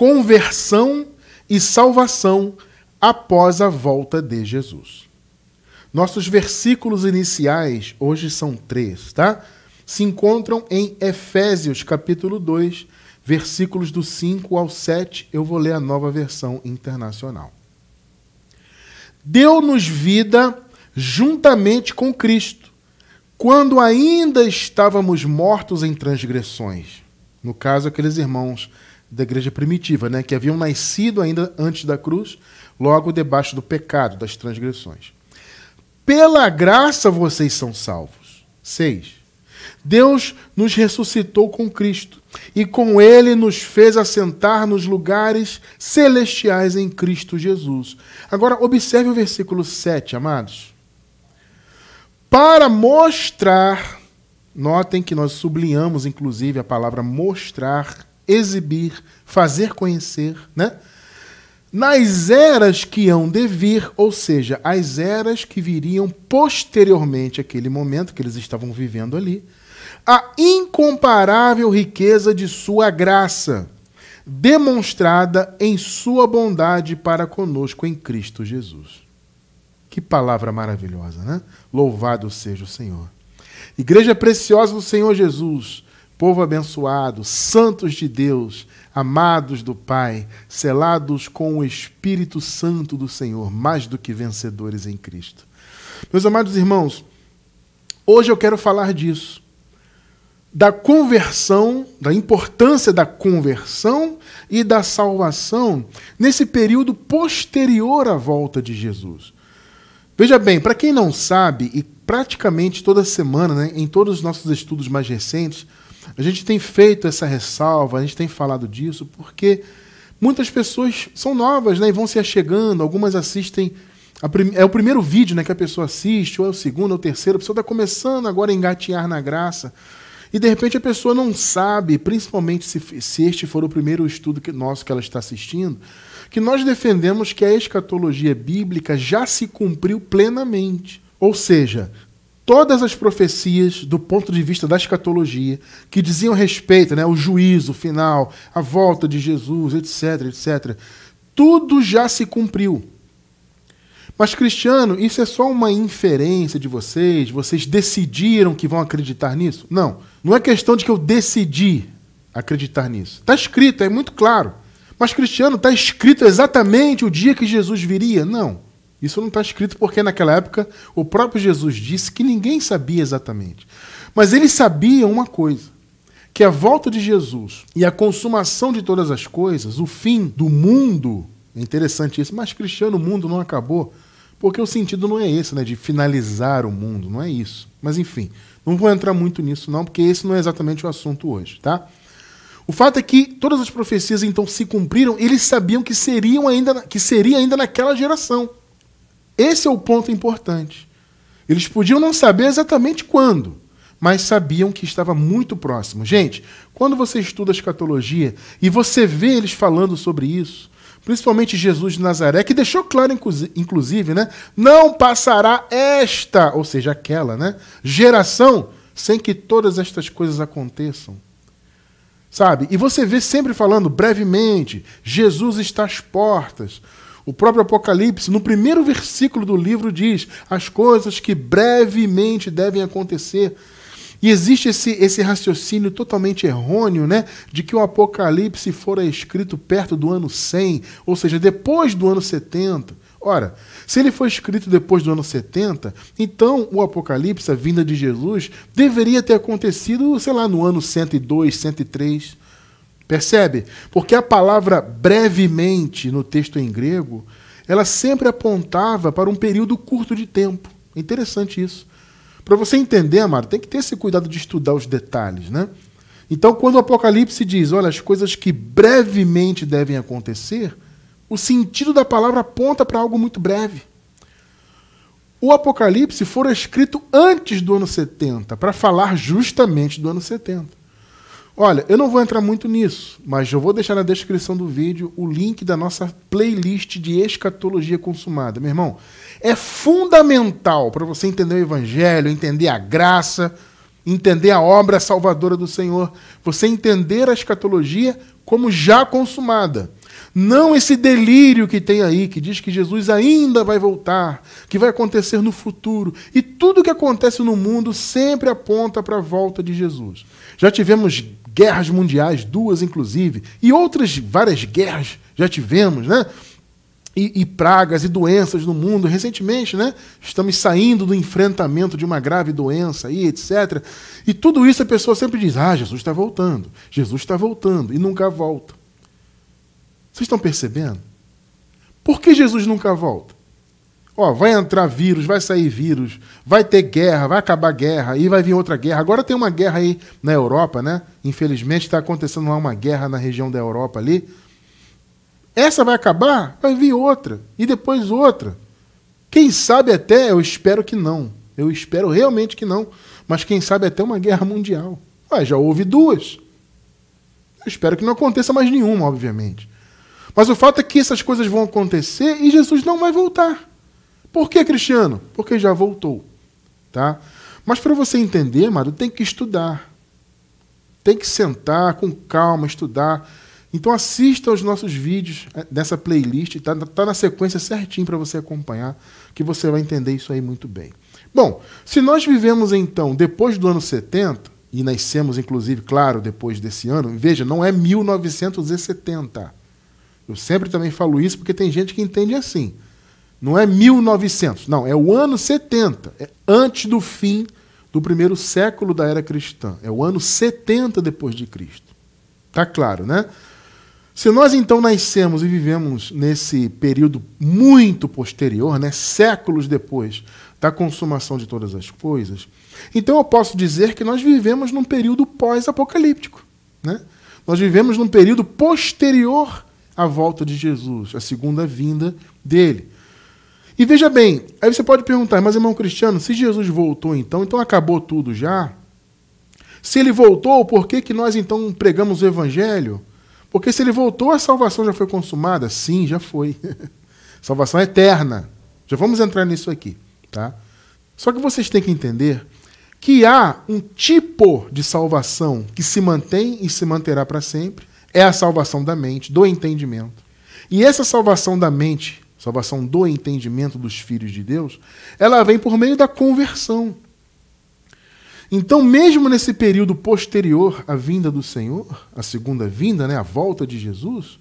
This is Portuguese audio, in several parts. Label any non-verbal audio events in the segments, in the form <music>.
conversão e salvação após a volta de Jesus. Nossos versículos iniciais, hoje são três, tá? Se encontram em Efésios capítulo 2, versículos do 5 ao 7. Eu vou ler a nova versão internacional. Deu-nos vida juntamente com Cristo, quando ainda estávamos mortos em transgressões. No caso, aqueles irmãos da igreja primitiva, né, que haviam nascido ainda antes da cruz, logo debaixo do pecado, das transgressões. Pela graça vocês são salvos. 6. Deus nos ressuscitou com Cristo e com ele nos fez assentar nos lugares celestiais em Cristo Jesus. Agora observe o versículo 7, amados. Para mostrar, notem que nós sublinhamos inclusive a palavra mostrar exibir, fazer conhecer, né? Nas eras que hão de vir, ou seja, as eras que viriam posteriormente àquele momento que eles estavam vivendo ali, a incomparável riqueza de sua graça, demonstrada em sua bondade para conosco em Cristo Jesus. Que palavra maravilhosa, né? Louvado seja o Senhor. Igreja preciosa do Senhor Jesus, povo abençoado, santos de Deus, amados do Pai, selados com o Espírito Santo do Senhor, mais do que vencedores em Cristo. Meus amados irmãos, hoje eu quero falar disso. Da conversão, da importância da conversão e da salvação nesse período posterior à volta de Jesus. Veja bem, para quem não sabe, e praticamente toda semana, né, em todos os nossos estudos mais recentes, a gente tem feito essa ressalva, a gente tem falado disso, porque muitas pessoas são novas né, e vão se achegando, algumas assistem. Prim... É o primeiro vídeo né, que a pessoa assiste, ou é o segundo, ou o terceiro, a pessoa está começando agora a engatear na graça. E de repente a pessoa não sabe, principalmente se, se este for o primeiro estudo que, nosso que ela está assistindo, que nós defendemos que a escatologia bíblica já se cumpriu plenamente. Ou seja, todas as profecias do ponto de vista da escatologia que diziam respeito, né, o juízo final, a volta de Jesus, etc, etc, tudo já se cumpriu. Mas cristiano, isso é só uma inferência de vocês, vocês decidiram que vão acreditar nisso? Não, não é questão de que eu decidi acreditar nisso. Está escrito, é muito claro. Mas cristiano, está escrito exatamente o dia que Jesus viria? Não. Isso não está escrito porque naquela época o próprio Jesus disse que ninguém sabia exatamente. Mas ele sabia uma coisa: que a volta de Jesus e a consumação de todas as coisas, o fim do mundo, é interessante isso, mas cristiano, o mundo não acabou. Porque o sentido não é esse, né? De finalizar o mundo, não é isso. Mas enfim, não vou entrar muito nisso, não, porque esse não é exatamente o assunto hoje, tá? O fato é que todas as profecias então se cumpriram, eles sabiam que seriam ainda que seria ainda naquela geração. Esse é o ponto importante. Eles podiam não saber exatamente quando, mas sabiam que estava muito próximo. Gente, quando você estuda a escatologia e você vê eles falando sobre isso, principalmente Jesus de Nazaré, que deixou claro, inclusive, né? Não passará esta, ou seja, aquela, né? Geração sem que todas estas coisas aconteçam. Sabe? E você vê sempre falando brevemente: Jesus está às portas. O próprio Apocalipse, no primeiro versículo do livro, diz as coisas que brevemente devem acontecer. E existe esse, esse raciocínio totalmente errôneo, né? De que o Apocalipse fora escrito perto do ano 100, ou seja, depois do ano 70. Ora, se ele foi escrito depois do ano 70, então o Apocalipse, a vinda de Jesus, deveria ter acontecido, sei lá, no ano 102, 103. Percebe? Porque a palavra brevemente no texto em grego, ela sempre apontava para um período curto de tempo. Interessante isso. Para você entender, Amaro, tem que ter esse cuidado de estudar os detalhes, né? Então, quando o Apocalipse diz, olha, as coisas que brevemente devem acontecer, o sentido da palavra aponta para algo muito breve. O Apocalipse fora escrito antes do ano 70, para falar justamente do ano 70. Olha, eu não vou entrar muito nisso, mas eu vou deixar na descrição do vídeo o link da nossa playlist de escatologia consumada. Meu irmão, é fundamental para você entender o evangelho, entender a graça, entender a obra salvadora do Senhor, você entender a escatologia como já consumada. Não esse delírio que tem aí, que diz que Jesus ainda vai voltar, que vai acontecer no futuro. E tudo que acontece no mundo sempre aponta para a volta de Jesus. Já tivemos guerras mundiais, duas inclusive, e outras várias guerras já tivemos, né? E, e, pragas e doenças no mundo. Recentemente, né? Estamos saindo do enfrentamento de uma grave doença aí, etc. E tudo isso a pessoa sempre diz: Ah, Jesus está voltando, Jesus está voltando, e nunca volta. Vocês estão percebendo? Por que Jesus nunca volta? Ó, vai entrar vírus, vai sair vírus, vai ter guerra, vai acabar guerra, e vai vir outra guerra. Agora tem uma guerra aí na Europa, né? Infelizmente está acontecendo lá uma guerra na região da Europa ali. Essa vai acabar, vai vir outra, e depois outra. Quem sabe até, eu espero que não. Eu espero realmente que não. Mas quem sabe até uma guerra mundial. Ué, já houve duas. Eu espero que não aconteça mais nenhuma, obviamente. Mas o fato é que essas coisas vão acontecer e Jesus não vai voltar. Por que Cristiano? Porque já voltou, tá? Mas para você entender, Mário, tem que estudar. Tem que sentar com calma, estudar. Então assista aos nossos vídeos eh, dessa playlist, tá, tá na sequência certinho para você acompanhar, que você vai entender isso aí muito bem. Bom, se nós vivemos então depois do ano 70, e nascemos inclusive, claro, depois desse ano, veja, não é 1970. Eu sempre também falo isso porque tem gente que entende assim. Não é 1900, não, é o ano 70, é antes do fim do primeiro século da era cristã, é o ano 70 depois de Cristo. Tá claro, né? Se nós então nascemos e vivemos nesse período muito posterior, né, séculos depois da consumação de todas as coisas, então eu posso dizer que nós vivemos num período pós-apocalíptico, né? Nós vivemos num período posterior à volta de Jesus, à segunda vinda dele. E veja bem, aí você pode perguntar, mas irmão Cristiano, se Jesus voltou então, então acabou tudo já? Se ele voltou, por que, que nós então pregamos o evangelho? Porque se ele voltou, a salvação já foi consumada? Sim, já foi. <laughs> salvação é eterna. Já vamos entrar nisso aqui, tá? Só que vocês têm que entender que há um tipo de salvação que se mantém e se manterá para sempre, é a salvação da mente, do entendimento. E essa salvação da mente salvação do entendimento dos filhos de Deus, ela vem por meio da conversão. Então, mesmo nesse período posterior à vinda do Senhor, a segunda vinda, né, a volta de Jesus,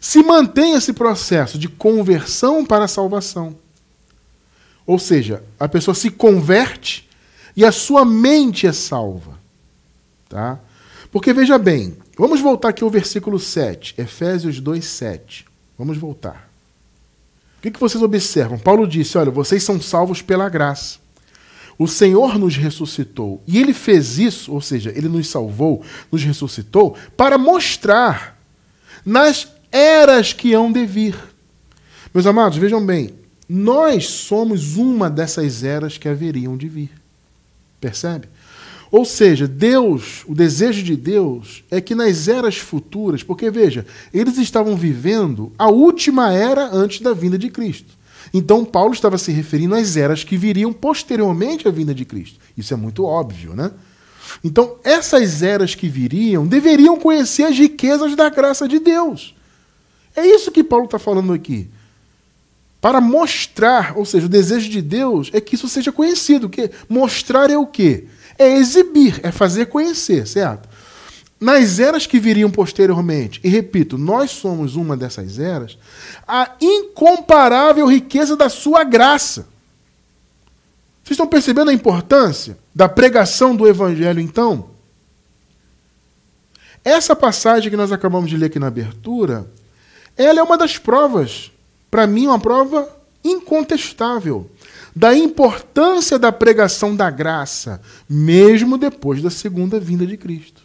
se mantém esse processo de conversão para a salvação. Ou seja, a pessoa se converte e a sua mente é salva. Tá? Porque veja bem, vamos voltar aqui ao versículo 7, Efésios 2, 7. Vamos voltar que, que vocês observam? Paulo disse: olha, vocês são salvos pela graça. O Senhor nos ressuscitou. E ele fez isso, ou seja, ele nos salvou, nos ressuscitou, para mostrar nas eras que hão de vir. Meus amados, vejam bem, nós somos uma dessas eras que haveriam de vir. Percebe? Ou seja, Deus, o desejo de Deus é que nas eras futuras, porque veja, eles estavam vivendo a última era antes da vinda de Cristo. Então Paulo estava se referindo às eras que viriam posteriormente à vinda de Cristo. Isso é muito óbvio, né? Então, essas eras que viriam deveriam conhecer as riquezas da graça de Deus. É isso que Paulo está falando aqui. Para mostrar, ou seja, o desejo de Deus é que isso seja conhecido. Que mostrar é o quê? É exibir, é fazer conhecer, certo? Nas eras que viriam posteriormente, e repito, nós somos uma dessas eras, a incomparável riqueza da sua graça. Vocês estão percebendo a importância da pregação do evangelho, então? Essa passagem que nós acabamos de ler aqui na abertura, ela é uma das provas, para mim, uma prova incontestável da importância da pregação da graça, mesmo depois da segunda vinda de Cristo.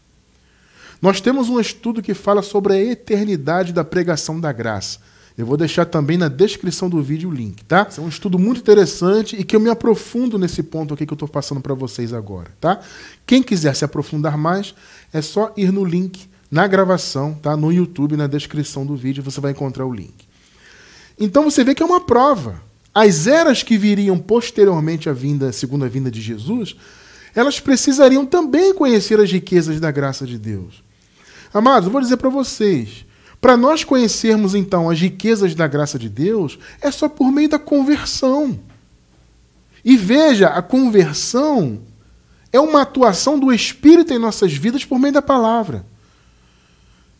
Nós temos um estudo que fala sobre a eternidade da pregação da graça. Eu vou deixar também na descrição do vídeo o link, tá? É um estudo muito interessante e que eu me aprofundo nesse ponto aqui que eu estou passando para vocês agora, tá? Quem quiser se aprofundar mais, é só ir no link na gravação, tá? No YouTube, na descrição do vídeo, você vai encontrar o link. Então você vê que é uma prova as eras que viriam posteriormente à vinda, à segunda vinda de Jesus, elas precisariam também conhecer as riquezas da graça de Deus. Amados, eu vou dizer para vocês, para nós conhecermos então as riquezas da graça de Deus, é só por meio da conversão. E veja, a conversão é uma atuação do Espírito em nossas vidas por meio da palavra.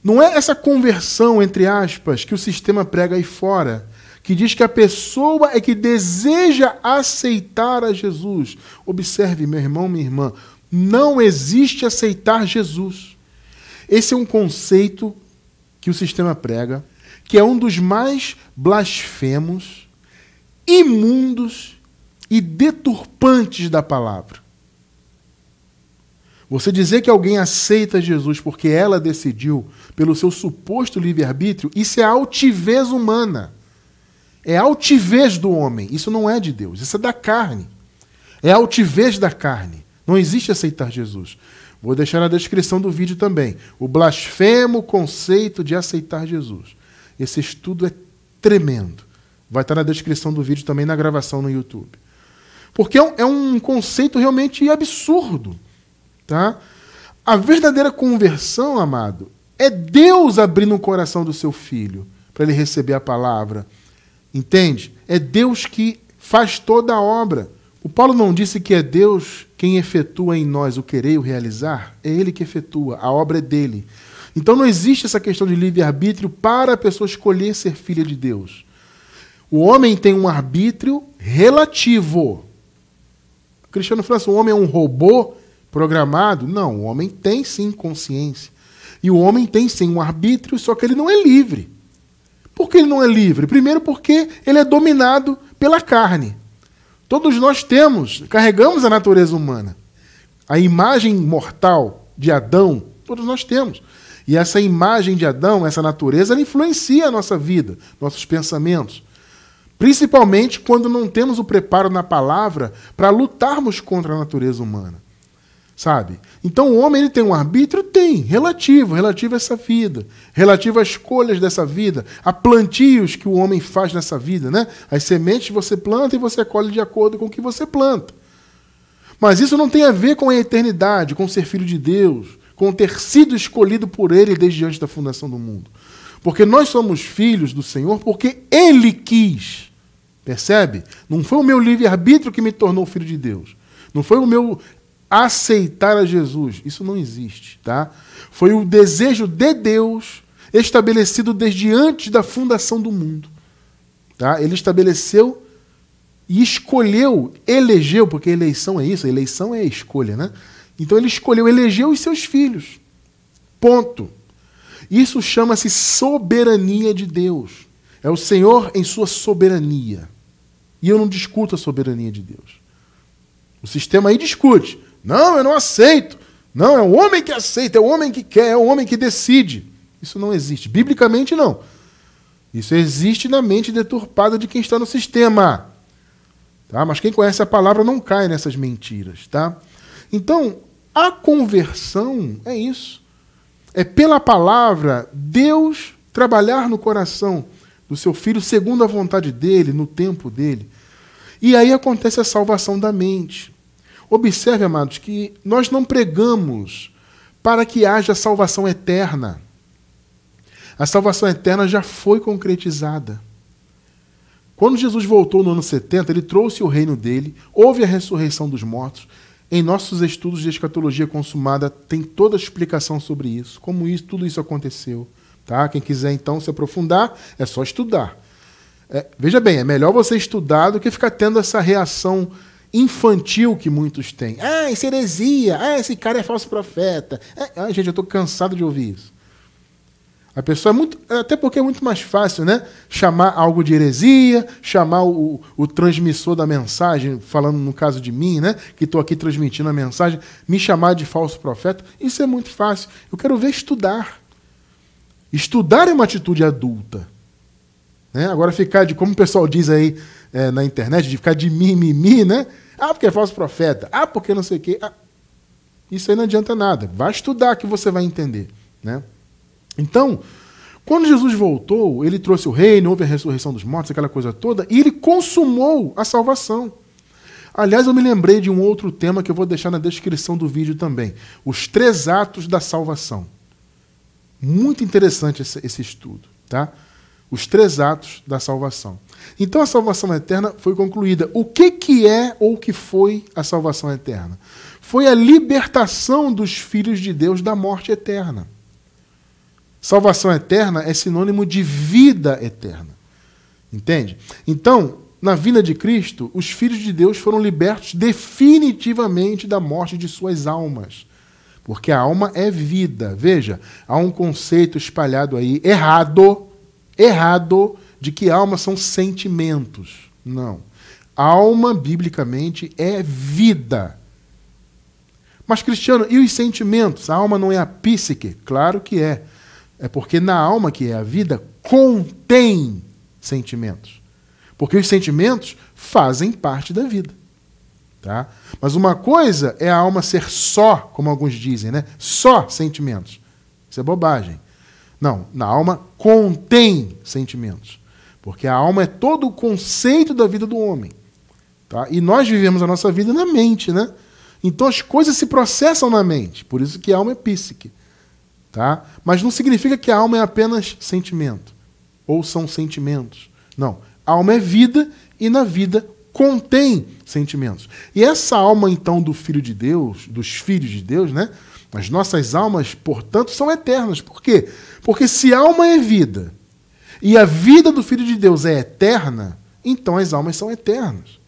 Não é essa conversão, entre aspas, que o sistema prega aí fora que diz que a pessoa é que deseja aceitar a Jesus. Observe, meu irmão, minha irmã, não existe aceitar Jesus. Esse é um conceito que o sistema prega, que é um dos mais blasfemos, imundos e deturpantes da palavra. Você dizer que alguém aceita Jesus porque ela decidiu, pelo seu suposto livre-arbítrio, isso é altivez humana. É altivez do homem. Isso não é de Deus. Isso é da carne. É altivez da carne. Não existe aceitar Jesus. Vou deixar na descrição do vídeo também o blasfemo conceito de aceitar Jesus. Esse estudo é tremendo. Vai estar na descrição do vídeo também na gravação no YouTube. Porque é um, é conceito realmente absurdo. Tá? A verdadeira conversão, amado, é Deus abrindo o coração do seu filho para ele receber a palavra Entende? É Deus que faz toda a obra. O Paulo não disse que é Deus quem efetua em nós o querer e o realizar? É Ele que efetua, a obra é dele. Então não existe essa questão de livre-arbítrio para a pessoa escolher ser filha de Deus. O homem tem um arbítrio relativo. O Cristiano fala: assim: o homem é um robô programado? Não, o homem tem sim consciência. E o homem tem sim um arbítrio, só que ele não é livre. Por que ele não é livre? Primeiro, porque ele é dominado pela carne. Todos nós temos, carregamos a natureza humana. A imagem mortal de Adão, todos nós temos. E essa imagem de Adão, essa natureza, ela influencia a nossa vida, nossos pensamentos. Principalmente quando não temos o preparo na palavra para lutarmos contra a natureza humana sabe? Então o homem ele tem um arbítrio? Tem, relativo, relativo a essa vida, relativo às escolhas dessa vida, a plantios que o homem faz nessa vida, né? As sementes você planta e você colhe de acordo com o que você planta. Mas isso não tem a ver com a eternidade, com ser filho de Deus, com ter sido escolhido por ele desde antes da fundação do mundo. Porque nós somos filhos do Senhor porque ele quis. Percebe? Não foi o meu livre-arbítrio que me tornou filho de Deus. Não foi o meu aceitar a Jesus. Isso não existe, tá? Foi o desejo de Deus estabelecido desde antes da fundação do mundo. Tá? Ele estabeleceu e escolheu, elegeu, porque eleição é isso, eleição é escolha, né? Então ele escolheu, elegeu os seus filhos. Ponto. Isso chama-se soberania de Deus. É o Senhor em sua soberania. E eu não discuto a soberania de Deus. O sistema aí discute. Não, eu não aceito. Não, é o homem que aceita, é o homem que quer, é o homem que decide. Isso não existe. Biblicamente, não. Isso existe na mente deturpada de quem está no sistema. Tá? Mas quem conhece a palavra não cai nessas mentiras. Tá? Então, a conversão é isso. É pela palavra Deus trabalhar no coração do seu filho segundo a vontade dele, no tempo dele. E aí acontece a salvação da mente. Observe, amados, que nós não pregamos para que haja salvação eterna. A salvação eterna já foi concretizada. Quando Jesus voltou no ano 70, ele trouxe o reino dele, houve a ressurreição dos mortos. Em nossos estudos de escatologia consumada tem toda a explicação sobre isso, como isso, tudo isso aconteceu. Tá? Quem quiser então se aprofundar, é só estudar. É, veja bem, é melhor você estudar do que ficar tendo essa reação infantil que muitos têm. Ah, isso é heresia. Ah, esse cara é falso profeta. Ah, ah gente, eu estou cansado de ouvir isso. A pessoa é muito. Até porque é muito mais fácil, né? Chamar algo de heresia, chamar o, o transmissor da mensagem, falando no caso de mim, né? Que estou aqui transmitindo a mensagem, me chamar de falso profeta. Isso é muito fácil. Eu quero ver estudar. Estudar é uma atitude adulta. Né? Agora, ficar de, como o pessoal diz aí, é, na internet, de ficar de mimimi, né? Ah, porque é falso profeta. Ah, porque não sei o quê. Ah, isso aí não adianta nada. Vai estudar que você vai entender, né? Então, quando Jesus voltou, ele trouxe o reino, houve a ressurreição dos mortos, aquela coisa toda, e ele consumou a salvação. Aliás, eu me lembrei de um outro tema que eu vou deixar na descrição do vídeo também: os três atos da salvação. Muito interessante esse, esse estudo, tá? Os três atos da salvação. Então a salvação eterna foi concluída. O que, que é ou que foi a salvação eterna? Foi a libertação dos filhos de Deus da morte eterna. Salvação eterna é sinônimo de vida eterna. Entende? Então, na vinda de Cristo, os filhos de Deus foram libertos definitivamente da morte de suas almas. Porque a alma é vida. Veja, há um conceito espalhado aí errado, errado, de que alma são sentimentos. Não. Alma, biblicamente, é vida. Mas, Cristiano, e os sentimentos? A alma não é a psique? Claro que é. É porque na alma, que é a vida, contém sentimentos. Porque os sentimentos fazem parte da vida. Tá? Mas uma coisa é a alma ser só, como alguns dizem, né? só sentimentos. Isso é bobagem. Não, na alma contém sentimentos. Porque a alma é todo o conceito da vida do homem. Tá? E nós vivemos a nossa vida na mente, né? Então as coisas se processam na mente. Por isso que a alma é psique. Tá? Mas não significa que a alma é apenas sentimento. Ou são sentimentos. Não. A alma é vida e na vida contém sentimentos. E essa alma, então, do Filho de Deus, dos filhos de Deus, né? As nossas almas, portanto, são eternas. Por quê? Porque se alma é vida e a vida do Filho de Deus é eterna, então as almas são eternas.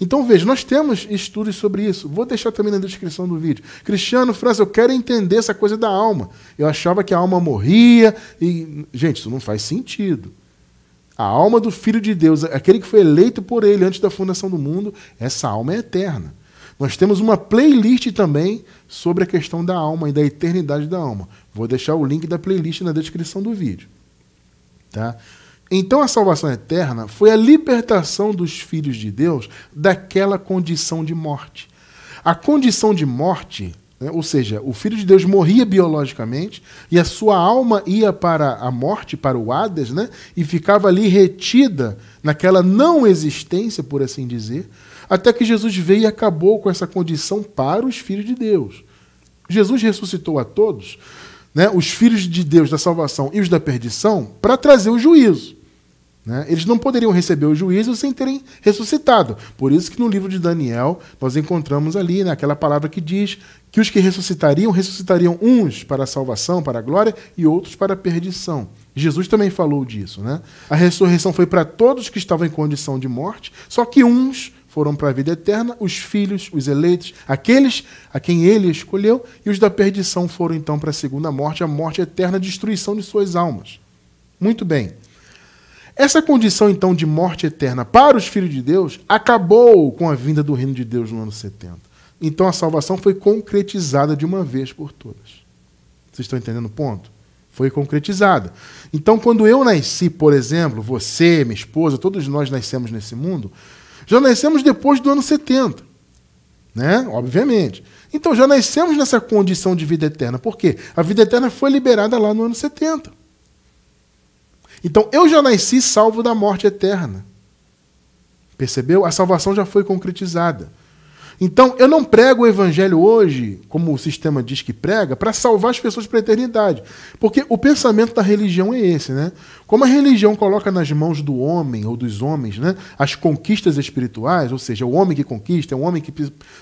Então veja, nós temos estudos sobre isso. Vou deixar também na descrição do vídeo. Cristiano, França, eu quero entender essa coisa da alma. Eu achava que a alma morria e. Gente, isso não faz sentido. A alma do Filho de Deus, aquele que foi eleito por ele antes da fundação do mundo, essa alma é eterna. Nós temos uma playlist também sobre a questão da alma e da eternidade da alma. Vou deixar o link da playlist na descrição do vídeo. Tá? Então a salvação eterna foi a libertação dos filhos de Deus daquela condição de morte. A condição de morte, né, ou seja, o filho de Deus morria biologicamente e a sua alma ia para a morte, para o Hades, né, e ficava ali retida naquela não existência, por assim dizer, até que Jesus veio e acabou com essa condição para os filhos de Deus. Jesus ressuscitou a todos, né, os filhos de Deus da salvação e os da perdição para trazer o juízo. Né? Eles não poderiam receber o juízo sem terem ressuscitado. Por isso que no livro de Daniel nós encontramos ali né, aquela palavra que diz que os que ressuscitariam, ressuscitariam uns para a salvação, para a glória, e outros para a perdição. Jesus também falou disso. Né? A ressurreição foi para todos que estavam em condição de morte, só que uns foram para a vida eterna, os filhos, os eleitos, aqueles a quem ele escolheu, e os da perdição foram então para a segunda morte, a morte eterna, a destruição de suas almas. Muito bem. Essa condição então de morte eterna para os filhos de Deus acabou com a vinda do reino de Deus no ano 70. Então a salvação foi concretizada de uma vez por todas. Vocês estão entendendo o ponto? Foi concretizada. Então, quando eu nasci, por exemplo, você, minha esposa, todos nós nascemos nesse mundo, já nascemos depois do ano 70, né? Obviamente. Então já nascemos nessa condição de vida eterna. Por quê? A vida eterna foi liberada lá no ano 70. Então eu já nasci salvo da morte eterna. Percebeu? A salvação já foi concretizada. Então, eu não prego o evangelho hoje, como o sistema diz que prega, para salvar as pessoas para a eternidade. Porque o pensamento da religião é esse, né? Como a religião coloca nas mãos do homem ou dos homens né, as conquistas espirituais, ou seja, o homem que conquista, é o homem que,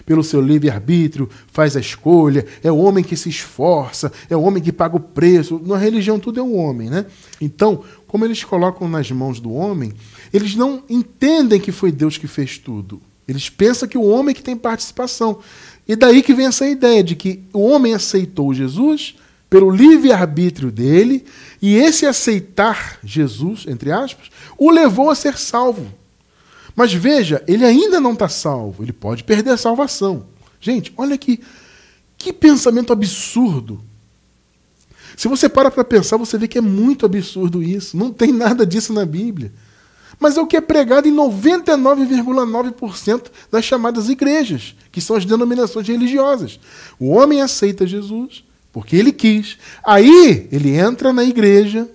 pelo seu livre-arbítrio, faz a escolha, é o homem que se esforça, é o homem que paga o preço. Na religião, tudo é o um homem, né? Então, como eles colocam nas mãos do homem, eles não entendem que foi Deus que fez tudo. Eles pensam que o homem é que tem participação. E daí que vem essa ideia de que o homem aceitou Jesus pelo livre-arbítrio dele, e esse aceitar Jesus, entre aspas, o levou a ser salvo. Mas veja, ele ainda não está salvo, ele pode perder a salvação. Gente, olha que, que pensamento absurdo. Se você para para pensar, você vê que é muito absurdo isso. Não tem nada disso na Bíblia mas é o que é pregado em 99,9% das chamadas igrejas, que são as denominações religiosas. O homem aceita Jesus porque ele quis. Aí ele entra na igreja,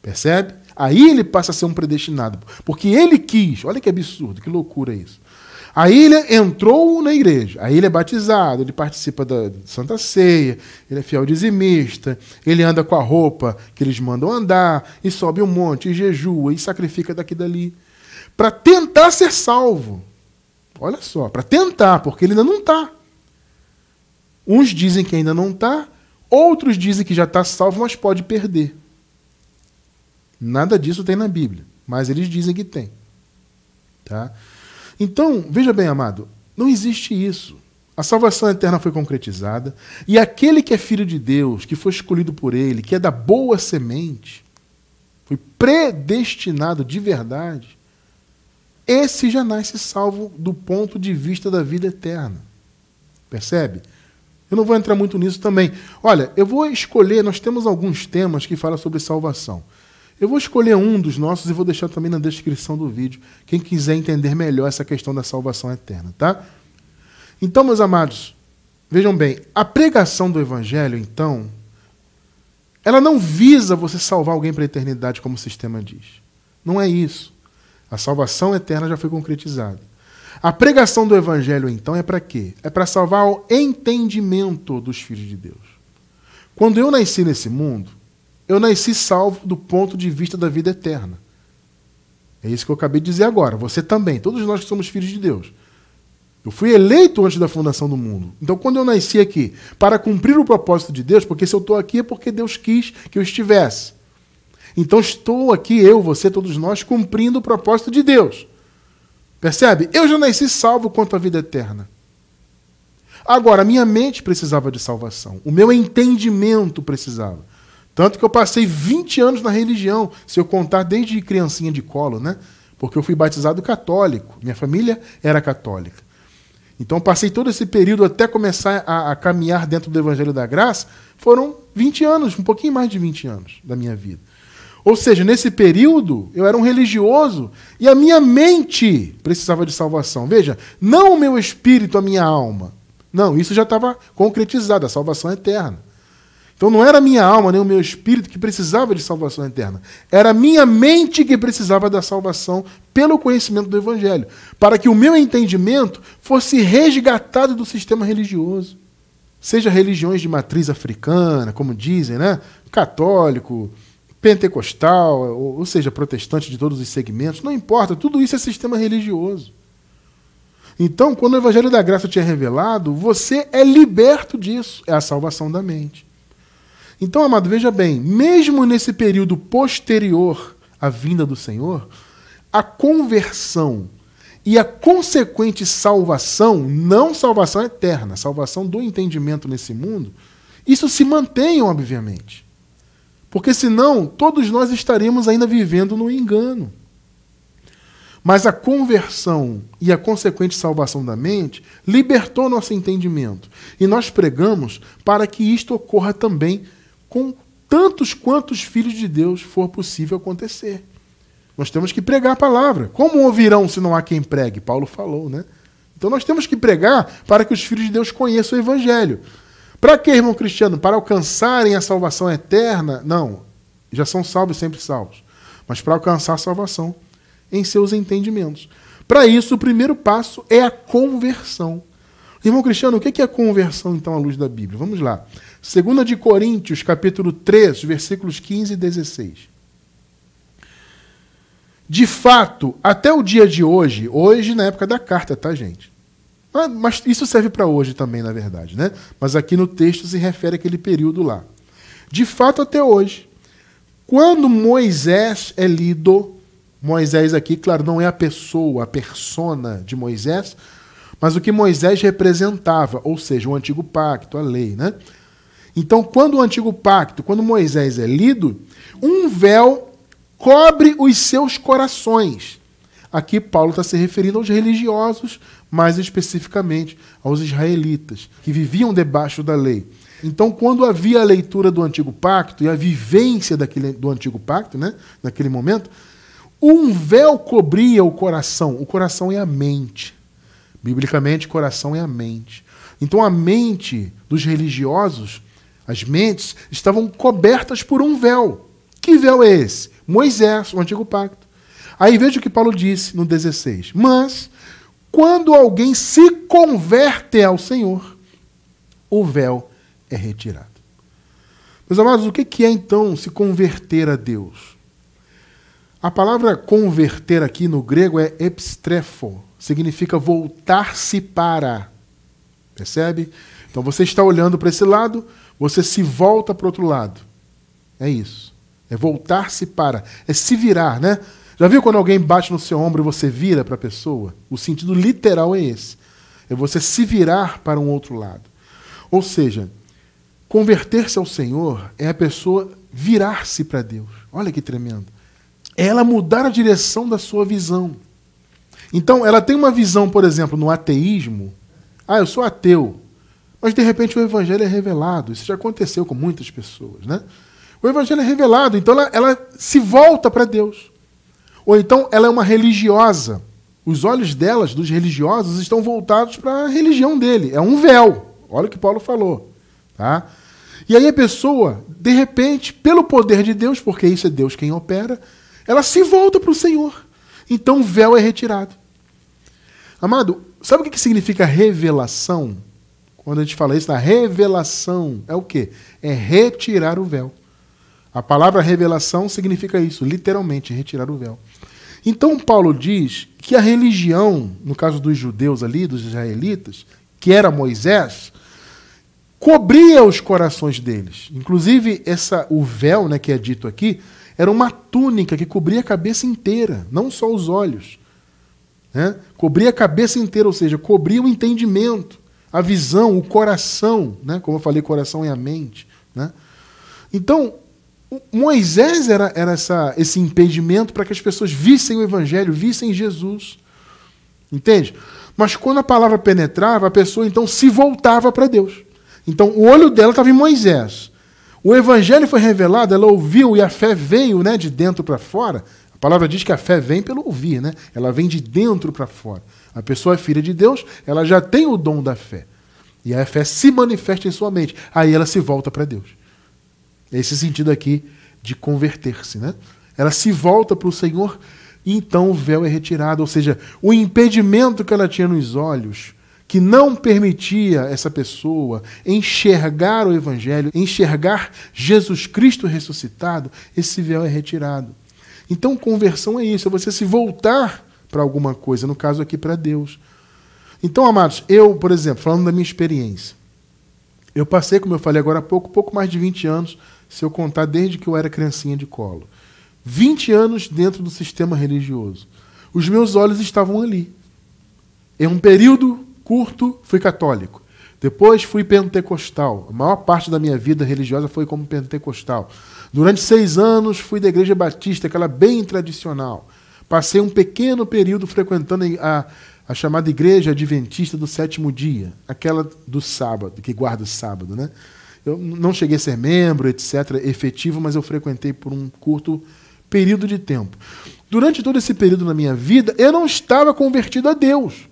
percebe? Aí ele passa a ser um predestinado, porque ele quis. Olha que absurdo, que loucura isso. Aí ele entrou na igreja, aí ele é batizado, ele participa da Santa Ceia, ele é fiel dizimista, ele anda com a roupa que eles mandam andar, e sobe um monte, e jejua, e sacrifica daqui e dali, para tentar ser salvo. Olha só, para tentar, porque ele ainda não está. Uns dizem que ainda não está, outros dizem que já está salvo, mas pode perder. Nada disso tem na Bíblia, mas eles dizem que tem. Tá? Então, veja bem, amado, não existe isso. A salvação eterna foi concretizada e aquele que é filho de Deus, que foi escolhido por ele, que é da boa semente, foi predestinado de verdade, esse já nasce salvo do ponto de vista da vida eterna. Percebe? Eu não vou entrar muito nisso também. Olha, eu vou escolher, nós temos alguns temas que falam sobre salvação. Eu vou escolher um dos nossos e vou deixar também na descrição do vídeo, quem quiser entender melhor essa questão da salvação eterna, tá? Então, meus amados, vejam bem, a pregação do evangelho, então, ela não visa você salvar alguém para a eternidade como o sistema diz. Não é isso. A salvação eterna já foi concretizada. A pregação do evangelho, então, é para quê? É para salvar o entendimento dos filhos de Deus. Quando eu nasci nesse mundo, eu nasci salvo do ponto de vista da vida eterna. É isso que eu acabei de dizer agora. Você também, todos nós que somos filhos de Deus. Eu fui eleito antes da fundação do mundo. Então, quando eu nasci aqui, para cumprir o propósito de Deus, porque se eu estou aqui é porque Deus quis que eu estivesse. Então, estou aqui, eu, você, todos nós, cumprindo o propósito de Deus. Percebe? Eu já nasci salvo quanto à vida eterna. Agora, minha mente precisava de salvação, o meu entendimento precisava. Tanto que eu passei 20 anos na religião, se eu contar desde criancinha de colo, né? Porque eu fui batizado católico, minha família era católica. Então passei todo esse período até começar a, a, caminhar dentro do Evangelho da Graça, foram 20 anos, um pouquinho mais de 20 anos da minha vida. Ou seja, nesse período eu era um religioso e a minha mente precisava de salvação. Veja, não o meu espírito, a minha alma. Não, isso já estava concretizado, a salvação é eterna. Então não era minha alma nem o meu espírito que precisava de salvação eterna. Era minha mente que precisava da salvação pelo conhecimento do Evangelho, para que o meu entendimento fosse resgatado do sistema religioso. Seja religiões de matriz africana, como dizem, né? católico, pentecostal, ou seja, protestante de todos os segmentos, não importa, tudo isso é sistema religioso. Então, quando o Evangelho da Graça te é revelado, você é liberto disso, é a salvação da mente. Então, amado, veja bem, mesmo nesse período posterior à vinda do Senhor, a conversão e a consequente salvação, não salvação eterna, salvação do entendimento nesse mundo, isso se mantém, obviamente. Porque senão todos nós estaremos ainda vivendo no engano. Mas a conversão e a consequente salvação da mente libertou nosso entendimento. E nós pregamos para que isto ocorra também com tantos quantos filhos de Deus for possível acontecer. Nós temos que pregar a palavra. Como ouvirão se não há quem pregue? Paulo falou, né? Então nós temos que pregar para que os filhos de Deus conheçam o evangelho. Para que, irmão cristiano? Para alcançarem a salvação eterna? Não. Já são salvos sempre salvos. Mas para alcançar a salvação em seus entendimentos. Para isso, o primeiro passo é a conversão. Irmão Cristiano, o que é conversão, então, à luz da Bíblia? Vamos lá. 2 de Coríntios, capítulo 3, versículos 15 e 16. De fato, até o dia de hoje, hoje na época da carta, tá, gente? Ah, mas isso serve para hoje também, na verdade, né? Mas aqui no texto se refere àquele período lá. De fato, até hoje, quando Moisés é lido, Moisés aqui, claro, não é a pessoa, a persona de Moisés, mas o que Moisés representava, ou seja, o antigo pacto, a lei, né? Então, quando o antigo pacto, quando Moisés é lido, um véu cobre os seus corações. Aqui Paulo está se referindo aos religiosos, mais especificamente aos israelitas, que viviam debaixo da lei. Então, quando havia a leitura do antigo pacto e a vivência daquele, do antigo pacto, né, naquele momento, um véu cobria o coração. O coração é a mente. Biblicamente, coração é a mente. Então, a mente dos religiosos, as mentes, estavam cobertas por um véu. Que véu é esse? Moisés, o antigo pacto. Aí veja o que Paulo disse no 16: Mas, quando alguém se converte ao Senhor, o véu é retirado. Meus amados, o que é então se converter a Deus? A palavra converter aqui no grego é epistrefo, significa voltar-se para. Percebe? Então você está olhando para esse lado, você se volta para o outro lado. É isso. É voltar-se para. É se virar, né? Já viu quando alguém bate no seu ombro e você vira para a pessoa? O sentido literal é esse. É você se virar para um outro lado. Ou seja, converter-se ao Senhor é a pessoa virar-se para Deus. Olha que tremendo. É ela mudar a direção da sua visão. Então, ela tem uma visão, por exemplo, no ateísmo. Ah, eu sou ateu. Mas, de repente, o evangelho é revelado. Isso já aconteceu com muitas pessoas, né? O evangelho é revelado, então ela, ela se volta para Deus. Ou então ela é uma religiosa. Os olhos delas, dos religiosos, estão voltados para a religião dele. É um véu. Olha o que Paulo falou. Tá? E aí a pessoa, de repente, pelo poder de Deus, porque isso é Deus quem opera, ela se volta para o Senhor. Então o véu é retirado. Amado, sabe o que significa revelação? Quando a gente fala isso, a revelação é o quê? É retirar o véu. A palavra revelação significa isso, literalmente, retirar o véu. Então Paulo diz que a religião, no caso dos judeus ali, dos israelitas, que era Moisés, cobria os corações deles. Inclusive essa o véu, né, que é dito aqui, era uma túnica que cobria a cabeça inteira, não só os olhos. Né? Cobrir a cabeça inteira, ou seja, cobrir o entendimento, a visão, o coração, né? como eu falei, coração é a mente. Né? Então, Moisés era, era essa, esse impedimento para que as pessoas vissem o Evangelho, vissem Jesus. Entende? Mas quando a palavra penetrava, a pessoa então se voltava para Deus. Então o olho dela estava em Moisés. O Evangelho foi revelado, ela ouviu e a fé veio né, de dentro para fora. A palavra diz que a fé vem pelo ouvir, né? Ela vem de dentro para fora. A pessoa é filha de Deus, ela já tem o dom da fé. E a fé se manifesta em sua mente. Aí ela se volta para Deus. Esse sentido aqui de converter-se, né? Ela se volta para o Senhor então o véu é retirado, ou seja, o impedimento que ela tinha nos olhos, que não permitia essa pessoa enxergar o evangelho, enxergar Jesus Cristo ressuscitado, esse véu é retirado. Então, conversão é isso, é você se voltar para alguma coisa, no caso aqui para Deus. Então, amados, eu, por exemplo, falando da minha experiência, eu passei, como eu falei agora há pouco, pouco mais de 20 anos, se eu contar desde que eu era criancinha de colo. 20 anos dentro do sistema religioso. Os meus olhos estavam ali. Em um período curto, fui católico. Depois fui pentecostal. A maior parte da minha vida religiosa foi como pentecostal. Durante seis anos fui da Igreja Batista, aquela bem tradicional. Passei um pequeno período frequentando a, a chamada Igreja Adventista do Sétimo Dia, aquela do sábado, que guarda o sábado, né? Eu não cheguei a ser membro, etc., efetivo, mas eu frequentei por um curto período de tempo. Durante todo esse período na minha vida, eu não estava convertido a Deus.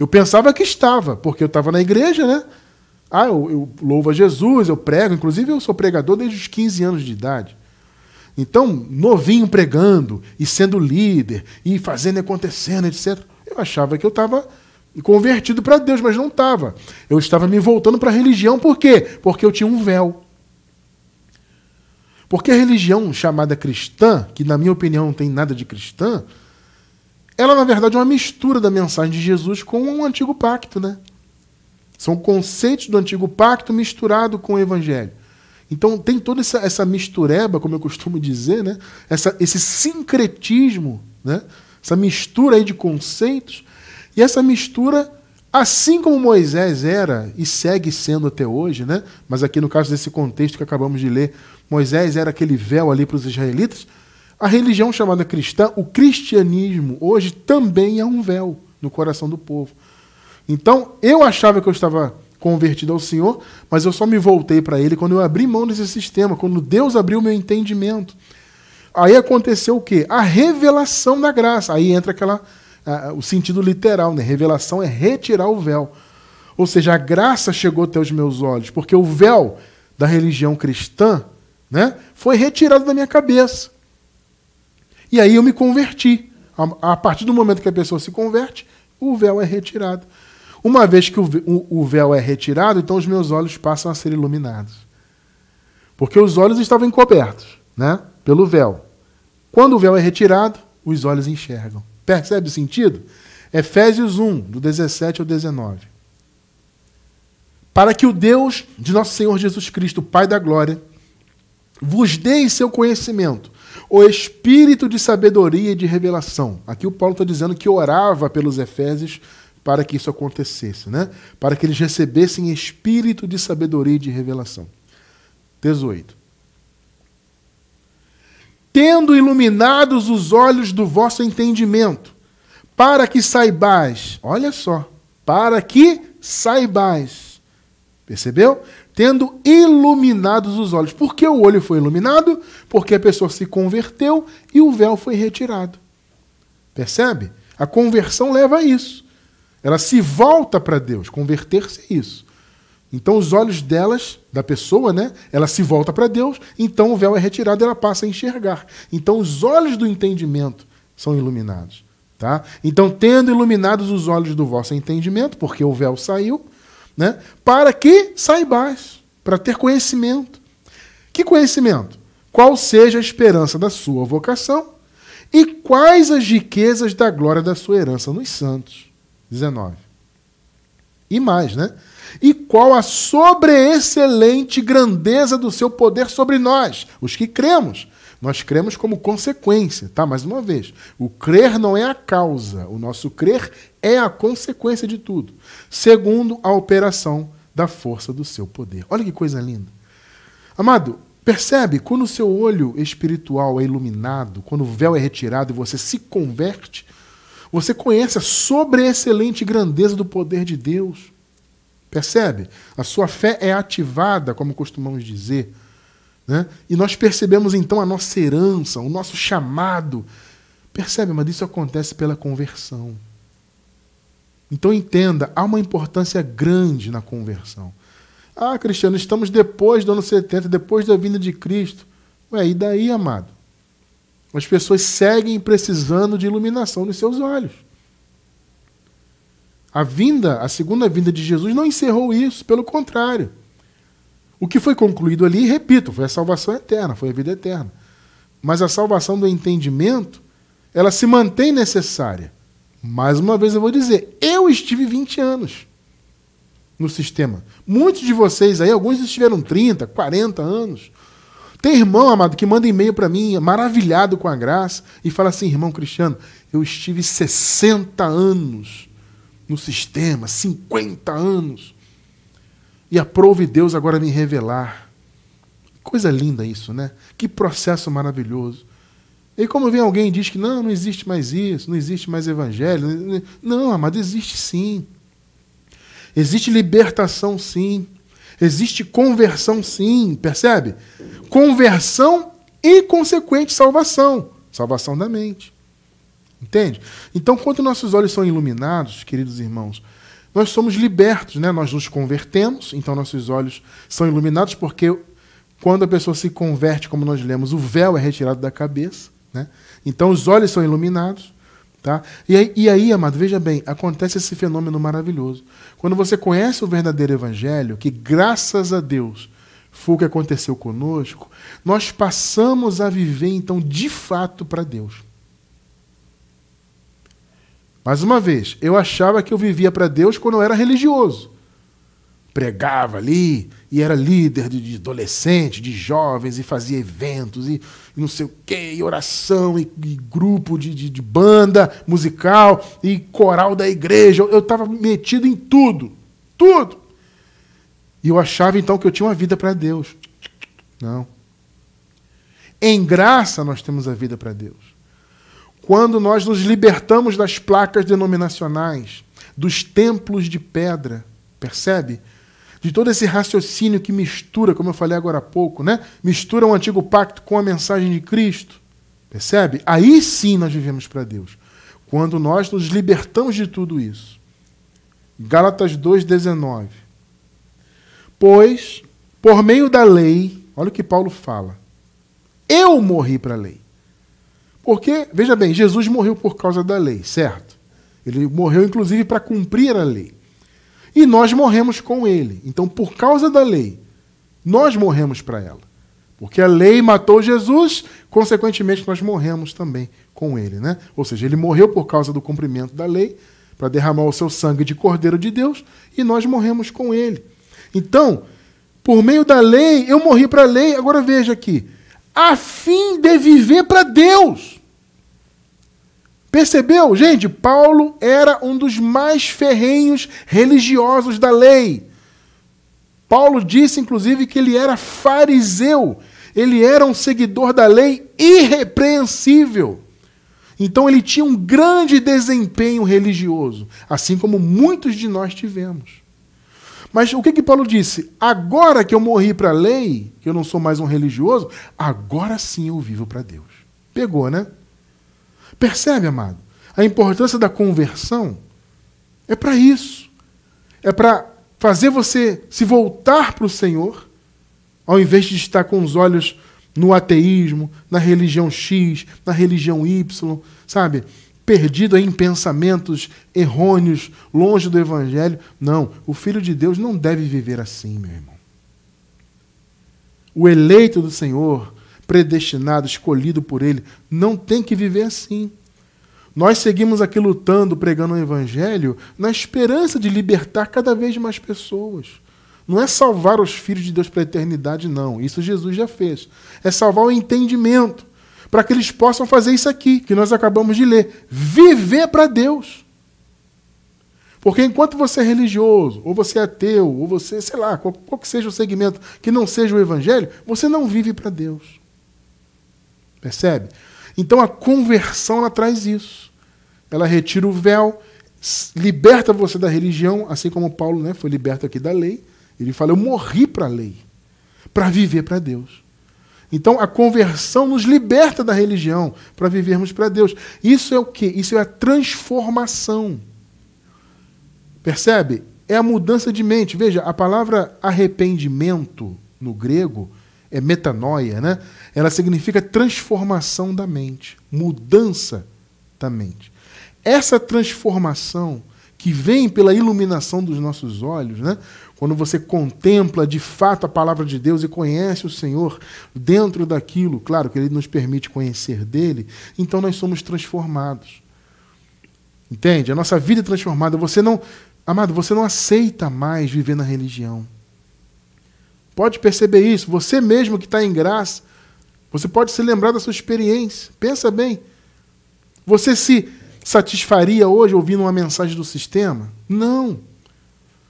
Eu pensava que estava, porque eu estava na igreja, né? Ah, eu, eu louvo a Jesus, eu prego, inclusive eu sou pregador desde os 15 anos de idade. Então, novinho pregando e sendo líder e fazendo e acontecendo, etc. Eu achava que eu estava convertido para Deus, mas não estava. Eu estava me voltando para a religião, por quê? Porque eu tinha um véu. Porque a religião chamada cristã, que na minha opinião não tem nada de cristã, ela na verdade é uma mistura da mensagem de Jesus com o um antigo pacto, né? São conceitos do antigo pacto misturado com o evangelho. Então tem toda essa, essa mistureba, como eu costumo dizer, né? Essa, esse sincretismo, né? essa mistura aí de conceitos, e essa mistura, assim como Moisés era e segue sendo até hoje, né? mas aqui no caso desse contexto que acabamos de ler, Moisés era aquele véu ali para os israelitas, a religião chamada cristã, o cristianismo, hoje também é um véu no coração do povo. Então, eu achava que eu estava convertido ao Senhor, mas eu só me voltei para Ele quando eu abri mão desse sistema, quando Deus abriu meu entendimento. Aí aconteceu o quê? A revelação da graça. Aí entra aquela uh, o sentido literal, né? Revelação é retirar o véu. Ou seja, a graça chegou até os meus olhos, porque o véu da religião cristã, né, foi retirado da minha cabeça. E aí eu me converti. a partir do momento que a pessoa se converte, o véu é retirado. Uma vez que o véu é retirado, então os meus olhos passam a ser iluminados. Porque os olhos estavam encobertos, né? Pelo véu. Quando o véu é retirado, os olhos enxergam. Percebe o sentido? Efésios 1, do 17 ao 19. Para que o Deus de nosso Senhor Jesus Cristo, Pai da Glória, vos dê em seu conhecimento o espírito de sabedoria e de revelação. Aqui o Paulo está dizendo que orava pelos Efésios para que isso acontecesse, né? para que eles recebessem espírito de sabedoria e de revelação. 18. Tendo iluminados os olhos do vosso entendimento, para que saibais, olha só, para que saibais. Percebeu? Tendo iluminados os olhos. Por que o olho foi iluminado? Porque a pessoa se converteu e o véu foi retirado. Percebe? A conversão leva a isso. Ela se volta para Deus. Converter-se é isso. Então os olhos delas, da pessoa, né? Ela se volta para Deus, então o véu é retirado e ela passa a enxergar. Então os olhos do entendimento são iluminados, tá? Então tendo iluminados os olhos do vosso entendimento, porque o véu saiu, né? Para que saibais, para ter conhecimento. Que conhecimento? Qual seja a esperança da sua vocação e quais as riquezas da glória da sua herança nos santos. 19. E mais, né? E qual a sobreexcelente grandeza do seu poder sobre nós, os que cremos. Nós cremos como consequência, tá? Mais uma vez, o crer não é a causa, o nosso crer é a consequência de tudo, segundo a operação da força do seu poder. Olha que coisa linda. Amado, percebe quando o seu olho espiritual é iluminado, quando o véu é retirado e você se converte, você conhece a sobreexcelente grandeza do poder de Deus. Percebe? A sua fé é ativada, como costumamos dizer. Né? E nós percebemos então a nossa herança, o nosso chamado. Percebe, mas isso acontece pela conversão. Então entenda, há uma importância grande na conversão. Ah, Cristiano, estamos depois do ano 70, depois da vinda de Cristo. Ué, e daí, amado? As pessoas seguem precisando de iluminação nos seus olhos. A vinda, a segunda vinda de Jesus não encerrou isso, pelo contrário. O que foi concluído ali, repito, foi a salvação eterna, foi a vida eterna. Mas a salvação do entendimento, ela se mantém necessária. Mais uma vez eu vou dizer, eu estive 20 anos no sistema. Muitos de vocês aí, alguns estiveram 30, 40 anos. Tem irmão, amado, que manda e-mail para mim, maravilhado com a graça, e fala assim: irmão Cristiano, eu estive 60 anos no sistema, 50 anos, e aprove Deus agora me revelar. Coisa linda isso, né? Que processo maravilhoso. E como vem alguém e diz que não, não existe mais isso, não existe mais evangelho. Não, amado, existe sim. Existe libertação sim. Existe conversão, sim, percebe? Conversão e consequente salvação salvação da mente. Entende? Então, quando nossos olhos são iluminados, queridos irmãos, nós somos libertos, né? nós nos convertemos, então nossos olhos são iluminados, porque quando a pessoa se converte, como nós lemos, o véu é retirado da cabeça. Né? Então, os olhos são iluminados. Tá? E, aí, e aí, amado, veja bem, acontece esse fenômeno maravilhoso. Quando você conhece o verdadeiro evangelho, que graças a Deus foi o que aconteceu conosco, nós passamos a viver então de fato para Deus. Mais uma vez, eu achava que eu vivia para Deus quando eu era religioso. Pregava ali, e era líder de, de adolescente, de jovens, e fazia eventos, e, e não sei o quê, e oração, e, e grupo de, de, de, banda musical, e coral da igreja. Eu estava metido em tudo, tudo. E eu achava então que eu tinha uma vida para Deus. Não. Em graça nós temos a vida para Deus. Quando nós nos libertamos das placas denominacionais, dos templos de pedra, percebe? de todo esse raciocínio que mistura, como eu falei agora há pouco, né? mistura o um antigo pacto com a mensagem de Cristo. Percebe? Aí sim nós vivemos para Deus. Quando nós nos libertamos de tudo isso. Gálatas 2,19. Pois, por meio da lei, olha o que Paulo fala. Eu morri para a lei. Porque, veja bem, Jesus morreu por causa da lei, certo? Ele morreu, inclusive, para cumprir a lei. E nós morremos com ele. Então, por causa da lei, nós morremos para ela. Porque a lei matou Jesus, consequentemente nós morremos também com ele, né? Ou seja, ele morreu por causa do cumprimento da lei, para derramar o seu sangue de cordeiro de Deus, e nós morremos com ele. Então, por meio da lei, eu morri para a lei, agora veja aqui, a fim de viver para Deus. Percebeu? Gente, Paulo era um dos mais ferrenhos religiosos da lei. Paulo disse, inclusive, que ele era fariseu. Ele era um seguidor da lei irrepreensível. Então ele tinha um grande desempenho religioso, assim como muitos de nós tivemos. Mas o que, que Paulo disse? Agora que eu morri para a lei, que eu não sou mais um religioso, agora sim eu vivo para Deus. Pegou, né? Percebe, amado? A importância da conversão é para isso. É para fazer você se voltar para o Senhor, ao invés de estar com os olhos no ateísmo, na religião X, na religião Y, sabe? Perdido em pensamentos errôneos, longe do Evangelho. Não, o Filho de Deus não deve viver assim, meu irmão. O eleito do Senhor predestinado, escolhido por Ele. Não tem que viver assim. Nós seguimos aqui lutando, pregando o Evangelho, na esperança de libertar cada vez mais pessoas. Não é salvar os filhos de Deus para a eternidade, não. Isso Jesus já fez. É salvar o entendimento, para que eles possam fazer isso aqui, que nós acabamos de ler: viver para Deus. Porque enquanto você é religioso, ou você é ateu, ou você, sei lá, qual, qual que seja o segmento que não seja o evangelho, você não vive para Deus. Percebe? Então a conversão ela traz isso. Ela retira o véu, liberta você da religião, assim como Paulo né, foi liberto aqui da lei. Ele fala: Eu morri para a lei, para viver para Deus. Então a conversão nos liberta da religião para vivermos para Deus. Isso é o que? Isso é a transformação. Percebe? É a mudança de mente. Veja, a palavra arrependimento no grego é metanoia, né? ela significa transformação da mente, mudança da mente. Essa transformação que vem pela iluminação dos nossos olhos, né? quando você contempla de fato a palavra de Deus e conhece o Senhor dentro daquilo, claro que Ele nos permite conhecer dele, então nós somos transformados. Entende? A nossa vida é transformada. Você não, amado, você não aceita mais viver na religião. Pode perceber isso. Você mesmo que está em graça, você pode se lembrar da sua experiência. Pensa bem. Você se satisfaria hoje ouvindo uma mensagem do sistema? Não.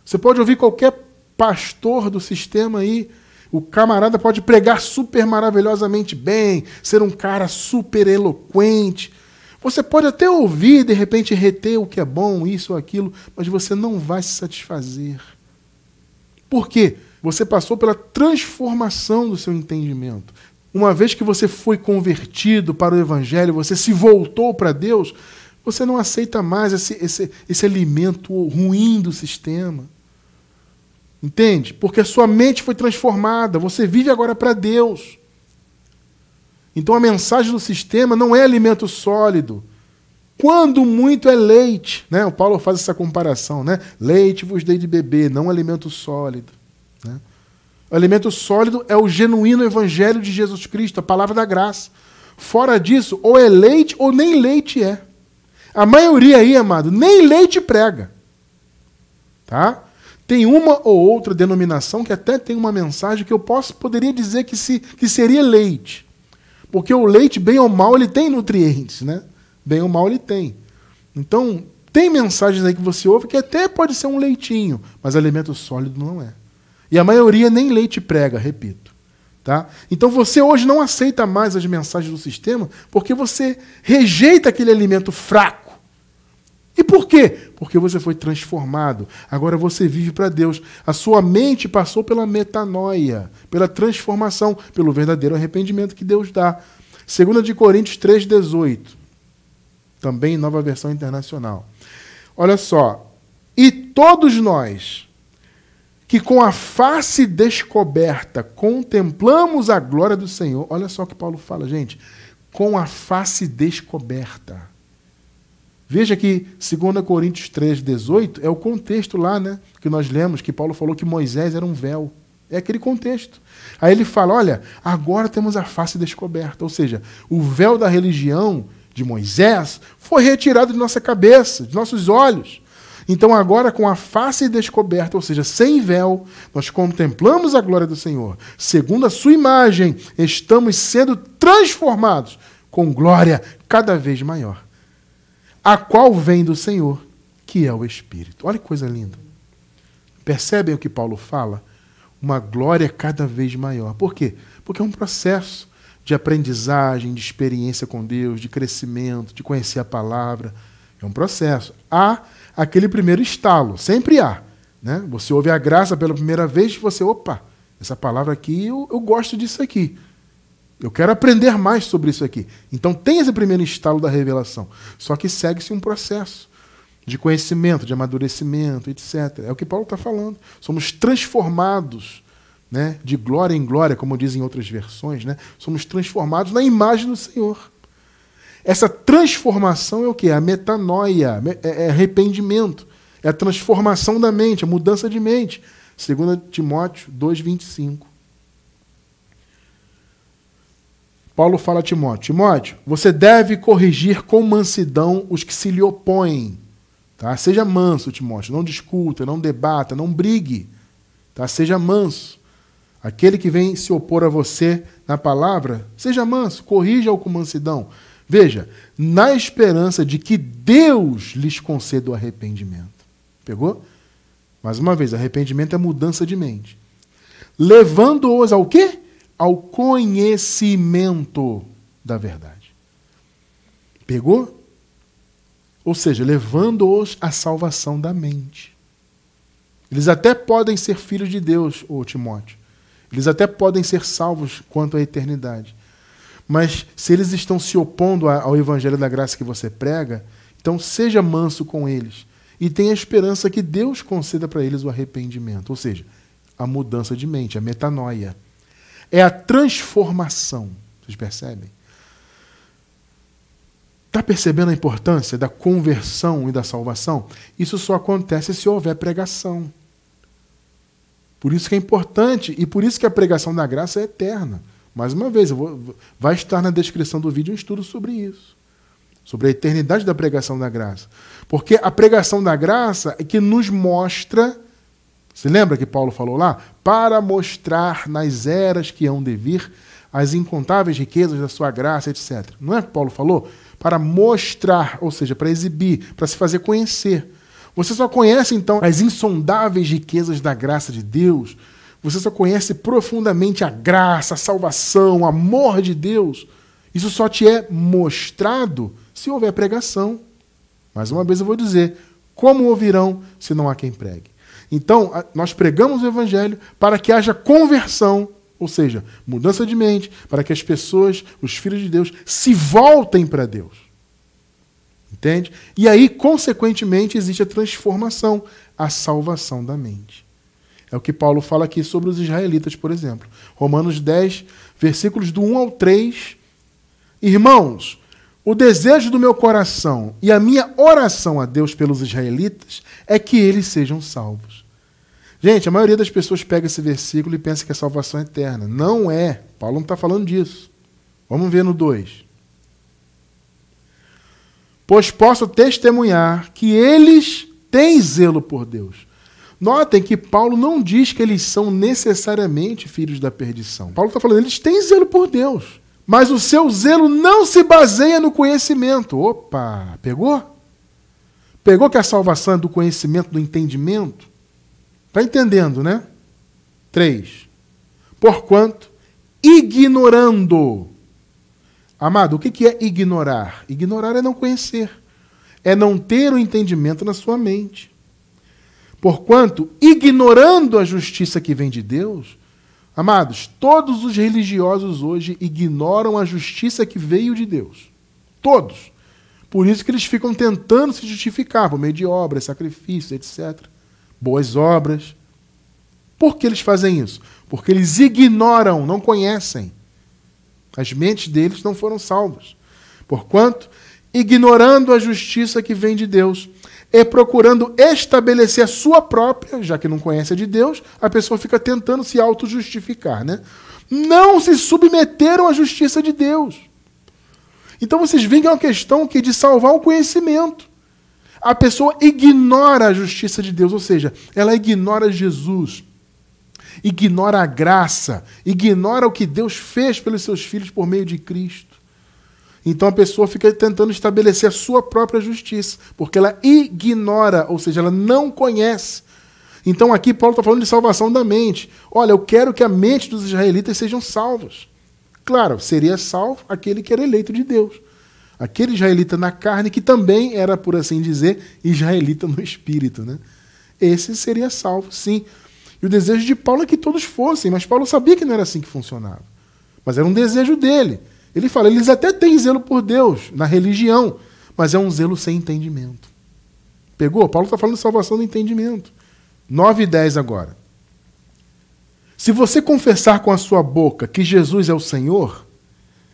Você pode ouvir qualquer pastor do sistema aí. O camarada pode pregar super maravilhosamente bem, ser um cara super eloquente. Você pode até ouvir, de repente, reter o que é bom, isso ou aquilo, mas você não vai se satisfazer. Por quê? Você passou pela transformação do seu entendimento. Uma vez que você foi convertido para o Evangelho, você se voltou para Deus, você não aceita mais esse, esse, esse alimento ruim do sistema. Entende? Porque a sua mente foi transformada, você vive agora para Deus. Então a mensagem do sistema não é alimento sólido. Quando muito é leite, né? O Paulo faz essa comparação, né? Leite vos dei de beber, não alimento sólido. O alimento sólido é o genuíno evangelho de Jesus Cristo, a palavra da graça. Fora disso, ou é leite ou nem leite é. A maioria aí, amado, nem leite prega. Tá? Tem uma ou outra denominação que até tem uma mensagem que eu posso poderia dizer que, se, que seria leite. Porque o leite, bem ou mal, ele tem nutrientes, né? Bem ou mal ele tem. Então, tem mensagens aí que você ouve que até pode ser um leitinho, mas alimento sólido não é. E a maioria nem leite prega, repito. Tá? Então você hoje não aceita mais as mensagens do sistema porque você rejeita aquele alimento fraco. E por quê? Porque você foi transformado. Agora você vive para Deus. A sua mente passou pela metanoia, pela transformação, pelo verdadeiro arrependimento que Deus dá. 2 de Coríntios 3,18. Também nova versão internacional. Olha só. E todos nós, que com a face descoberta contemplamos a glória do Senhor. Olha só o que Paulo fala, gente. Com a face descoberta. Veja que 2 Coríntios 3, 18 é o contexto lá, né? Que nós lemos que Paulo falou que Moisés era um véu. É aquele contexto. Aí ele fala: olha, agora temos a face descoberta. Ou seja, o véu da religião de Moisés foi retirado de nossa cabeça, de nossos olhos. Então, agora, com a face descoberta, ou seja, sem véu, nós contemplamos a glória do Senhor. Segundo a Sua imagem, estamos sendo transformados com glória cada vez maior, a qual vem do Senhor, que é o Espírito. Olha que coisa linda. Percebem o que Paulo fala? Uma glória cada vez maior. Por quê? Porque é um processo de aprendizagem, de experiência com Deus, de crescimento, de conhecer a palavra. É um processo. Há aquele primeiro estalo. Sempre há. Né? Você ouve a graça pela primeira vez e você, opa, essa palavra aqui, eu, eu gosto disso aqui. Eu quero aprender mais sobre isso aqui. Então tem esse primeiro estalo da revelação. Só que segue-se um processo de conhecimento, de amadurecimento, etc. É o que Paulo está falando. Somos transformados né, de glória em glória, como dizem outras versões. Né? Somos transformados na imagem do Senhor. Essa transformação é o que? É a metanoia, é, é arrependimento, é a transformação da mente, a mudança de mente. 2 Timóteo 2,25. Paulo fala a Timóteo: Timóteo, você deve corrigir com mansidão os que se lhe opõem. Tá? Seja manso, Timóteo. Não discuta, não debata, não brigue. Tá? Seja manso. Aquele que vem se opor a você na palavra, seja manso, corrija-o com mansidão. Veja, na esperança de que Deus lhes conceda o arrependimento. Pegou? Mais uma vez, arrependimento é mudança de mente. Levando-os ao quê? Ao conhecimento da verdade. Pegou? Ou seja, levando-os à salvação da mente. Eles até podem ser filhos de Deus, ô Timóteo. Eles até podem ser salvos quanto à eternidade. Mas se eles estão se opondo ao evangelho da graça que você prega, então seja manso com eles e tenha esperança que Deus conceda para eles o arrependimento, ou seja, a mudança de mente, a metanoia. É a transformação. Vocês percebem? Está percebendo a importância da conversão e da salvação? Isso só acontece se houver pregação. Por isso que é importante e por isso que a pregação da graça é eterna. Mais uma vez, vou, vai estar na descrição do vídeo um estudo sobre isso. Sobre a eternidade da pregação da graça. Porque a pregação da graça é que nos mostra. Se lembra que Paulo falou lá? Para mostrar nas eras que hão de vir as incontáveis riquezas da sua graça, etc. Não é que Paulo falou? Para mostrar, ou seja, para exibir, para se fazer conhecer. Você só conhece então as insondáveis riquezas da graça de Deus você só conhece profundamente a graça, a salvação, o amor de Deus. Isso só te é mostrado se houver pregação. Mais uma vez eu vou dizer: como ouvirão se não há quem pregue? Então, nós pregamos o Evangelho para que haja conversão, ou seja, mudança de mente, para que as pessoas, os filhos de Deus, se voltem para Deus. Entende? E aí, consequentemente, existe a transformação, a salvação da mente. É o que Paulo fala aqui sobre os israelitas, por exemplo. Romanos 10, versículos do 1 ao 3. Irmãos, o desejo do meu coração e a minha oração a Deus pelos israelitas é que eles sejam salvos. Gente, a maioria das pessoas pega esse versículo e pensa que é salvação eterna. Não é. Paulo não está falando disso. Vamos ver no 2. Pois posso testemunhar que eles têm zelo por Deus Notem que Paulo não diz que eles são necessariamente filhos da perdição. Paulo está falando, eles têm zelo por Deus, mas o seu zelo não se baseia no conhecimento. Opa, pegou? Pegou que a salvação é do conhecimento, do entendimento? Está entendendo, né? 3. Porquanto, ignorando. Amado, o que é ignorar? Ignorar é não conhecer, é não ter o entendimento na sua mente. Porquanto, ignorando a justiça que vem de Deus, amados, todos os religiosos hoje ignoram a justiça que veio de Deus. Todos. Por isso que eles ficam tentando se justificar por meio de obras, sacrifícios, etc. Boas obras. Por que eles fazem isso? Porque eles ignoram, não conhecem. As mentes deles não foram salvas. Porquanto, ignorando a justiça que vem de Deus, é procurando estabelecer a sua própria, já que não conhece a de Deus, a pessoa fica tentando se auto-justificar, né? Não se submeteram à justiça de Deus. Então vocês veem que é uma questão que é de salvar o conhecimento. A pessoa ignora a justiça de Deus, ou seja, ela ignora Jesus ignora a graça, ignora o que Deus fez pelos seus filhos por meio de Cristo. Então a pessoa fica tentando estabelecer a sua própria justiça, porque ela ignora, ou seja, ela não conhece. Então aqui Paulo está falando de salvação da mente. Olha, eu quero que a mente dos israelitas sejam salvos. Claro, seria salvo aquele que era eleito de Deus. Aquele israelita na carne que também era, por assim dizer, israelita no espírito. Né? Esse seria salvo, sim. E o desejo de Paulo é que todos fossem, mas Paulo sabia que não era assim que funcionava. Mas era um desejo dele. Ele fala, eles até têm zelo por Deus, na religião, mas é um zelo sem entendimento. Pegou? Paulo está falando de salvação do entendimento. 9 e 10 agora. Se você confessar com a sua boca que Jesus é o Senhor,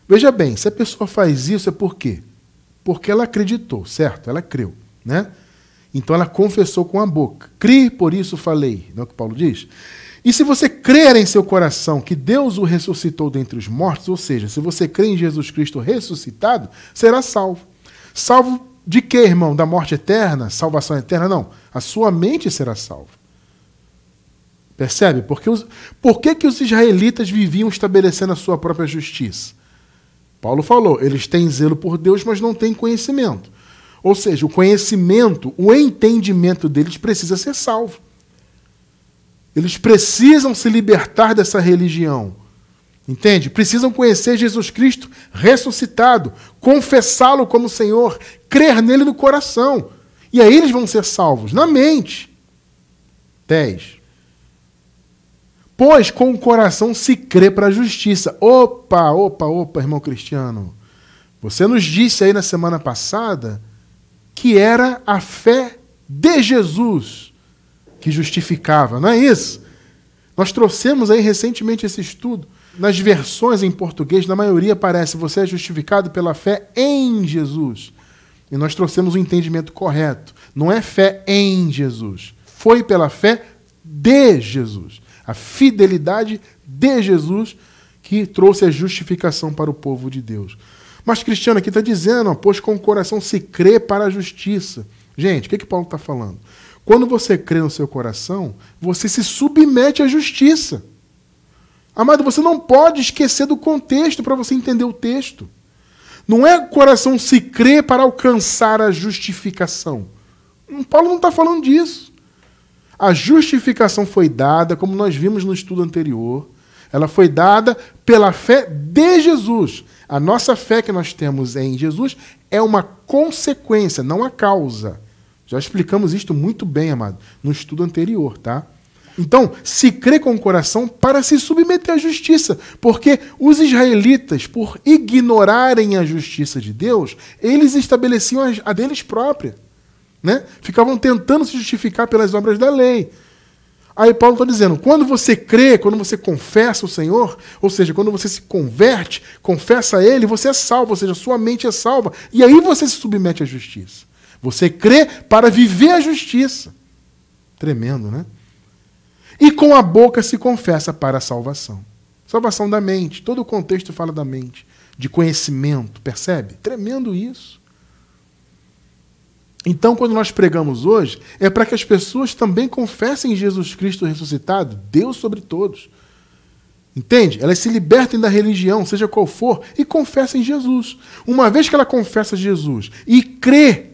veja bem, se a pessoa faz isso é por quê? Porque ela acreditou, certo? Ela creu, né? Então ela confessou com a boca. Crie, por isso falei, não é o que Paulo diz? E se você crer em seu coração que Deus o ressuscitou dentre os mortos, ou seja, se você crê em Jesus Cristo ressuscitado, será salvo. Salvo de quê, irmão? Da morte eterna? Salvação eterna? Não. A sua mente será salva. Percebe? Porque os, por que, que os israelitas viviam estabelecendo a sua própria justiça? Paulo falou, eles têm zelo por Deus, mas não têm conhecimento. Ou seja, o conhecimento, o entendimento deles precisa ser salvo. Eles precisam se libertar dessa religião. Entende? Precisam conhecer Jesus Cristo ressuscitado, confessá-lo como Senhor, crer nele no coração. E aí eles vão ser salvos, na mente. 10. Pois com o coração se crê para a justiça. Opa, opa, opa, irmão cristiano. Você nos disse aí na semana passada que era a fé de Jesus que justificava, não é isso? Nós trouxemos aí recentemente esse estudo. Nas versões em português, na maioria parece você é justificado pela fé em Jesus. E nós trouxemos o um entendimento correto. Não é fé em Jesus. Foi pela fé de Jesus. A fidelidade de Jesus que trouxe a justificação para o povo de Deus. Mas Cristiano aqui está dizendo, pois com o coração se crê para a justiça. Gente, o que, que Paulo está falando? Quando você crê no seu coração, você se submete à justiça. Amado, você não pode esquecer do contexto para você entender o texto. Não é o coração se crer para alcançar a justificação. Hum, Paulo não está falando disso. A justificação foi dada, como nós vimos no estudo anterior, ela foi dada pela fé de Jesus. A nossa fé que nós temos em Jesus é uma consequência, não a causa. Já explicamos isto muito bem, amado, no estudo anterior, tá? Então, se crê com o coração para se submeter à justiça, porque os israelitas, por ignorarem a justiça de Deus, eles estabeleciam a deles própria. Né? Ficavam tentando se justificar pelas obras da lei. Aí Paulo está dizendo: quando você crê, quando você confessa o Senhor, ou seja, quando você se converte, confessa a Ele, você é salvo, ou seja, sua mente é salva, e aí você se submete à justiça. Você crê para viver a justiça. Tremendo, né? E com a boca se confessa para a salvação. Salvação da mente. Todo o contexto fala da mente, de conhecimento, percebe? Tremendo isso. Então, quando nós pregamos hoje, é para que as pessoas também confessem Jesus Cristo ressuscitado, Deus sobre todos. Entende? Elas se libertem da religião, seja qual for, e confessem Jesus. Uma vez que ela confessa Jesus e crê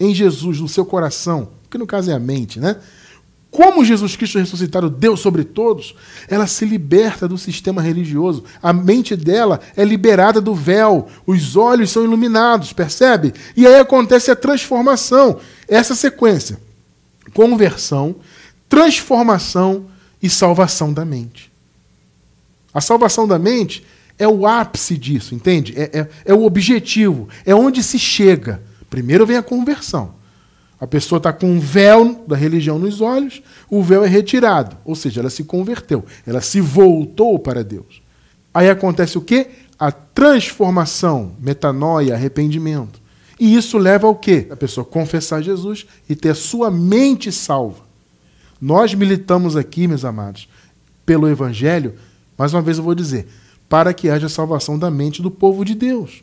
em Jesus no seu coração, que no caso é a mente, né? Como Jesus Cristo é ressuscitado, deu sobre todos, ela se liberta do sistema religioso. A mente dela é liberada do véu, os olhos são iluminados, percebe? E aí acontece a transformação. Essa sequência: conversão, transformação e salvação da mente. A salvação da mente é o ápice disso, entende? É, é, é o objetivo, é onde se chega. Primeiro vem a conversão. A pessoa está com um véu da religião nos olhos, o véu é retirado, ou seja, ela se converteu, ela se voltou para Deus. Aí acontece o quê? A transformação, metanoia, arrependimento. E isso leva ao quê? A pessoa confessar Jesus e ter a sua mente salva. Nós militamos aqui, meus amados, pelo Evangelho, mais uma vez eu vou dizer, para que haja salvação da mente do povo de Deus.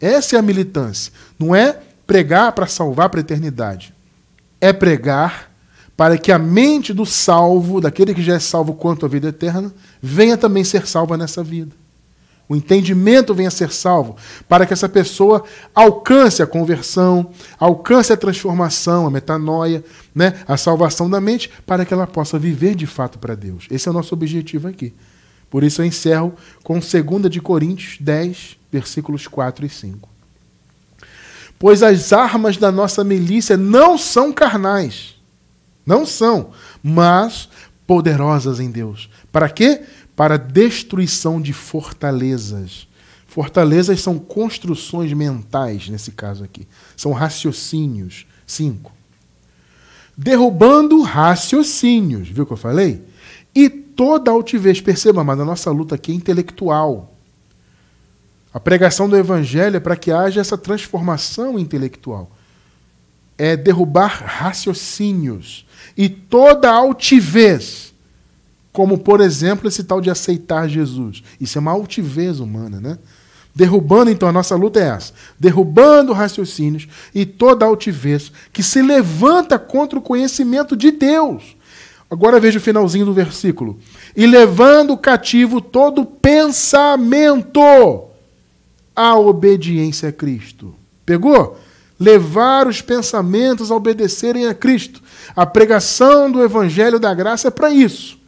Essa é a militância. Não é pregar para salvar para a eternidade. É pregar para que a mente do salvo, daquele que já é salvo quanto à vida eterna, venha também ser salva nessa vida. O entendimento venha ser salvo, para que essa pessoa alcance a conversão, alcance a transformação, a metanoia, né? a salvação da mente, para que ela possa viver de fato para Deus. Esse é o nosso objetivo aqui. Por isso eu encerro com 2 Coríntios 10, versículos 4 e 5 pois as armas da nossa milícia não são carnais. Não são, mas poderosas em Deus. Para quê? Para destruição de fortalezas. Fortalezas são construções mentais, nesse caso aqui. São raciocínios. Cinco. Derrubando raciocínios, viu o que eu falei? E toda altivez. Perceba, mas a nossa luta aqui é intelectual. A pregação do Evangelho é para que haja essa transformação intelectual. É derrubar raciocínios e toda altivez, como, por exemplo, esse tal de aceitar Jesus. Isso é uma altivez humana, né? Derrubando, então, a nossa luta é essa: derrubando raciocínios e toda altivez que se levanta contra o conhecimento de Deus. Agora veja o finalzinho do versículo: e levando cativo todo pensamento à obediência a Cristo. Pegou? Levar os pensamentos a obedecerem a Cristo. A pregação do Evangelho da Graça é para isso.